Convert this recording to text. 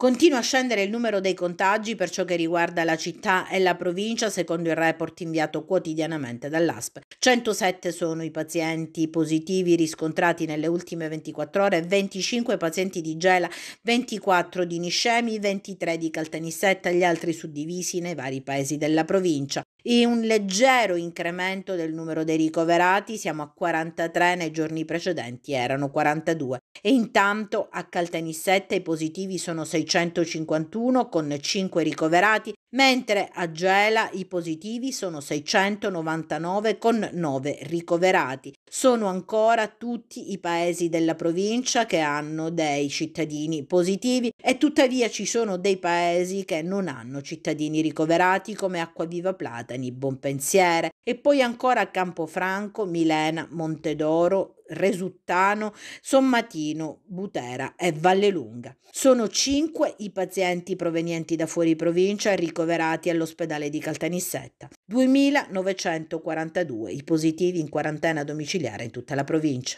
Continua a scendere il numero dei contagi per ciò che riguarda la città e la provincia, secondo il report inviato quotidianamente dall'ASP. 107 sono i pazienti positivi riscontrati nelle ultime 24 ore, 25 pazienti di Gela, 24 di Niscemi, 23 di Caltanissetta, gli altri suddivisi nei vari paesi della provincia e un leggero incremento del numero dei ricoverati, siamo a 43 nei giorni precedenti, erano 42. E intanto a Caltanissetta i positivi sono 651 con 5 ricoverati, mentre a Gela i positivi sono 699 con 9 ricoverati. Sono ancora tutti i paesi della provincia che hanno dei cittadini positivi e tuttavia ci sono dei paesi che non hanno cittadini ricoverati come Acquaviva Plata Catani, Bonpensiere e poi ancora Campofranco, Milena, Montedoro, Resuttano, Sommatino, Butera e Vallelunga. Sono cinque i pazienti provenienti da fuori provincia ricoverati all'ospedale di Caltanissetta. 2.942 i positivi in quarantena domiciliare in tutta la provincia.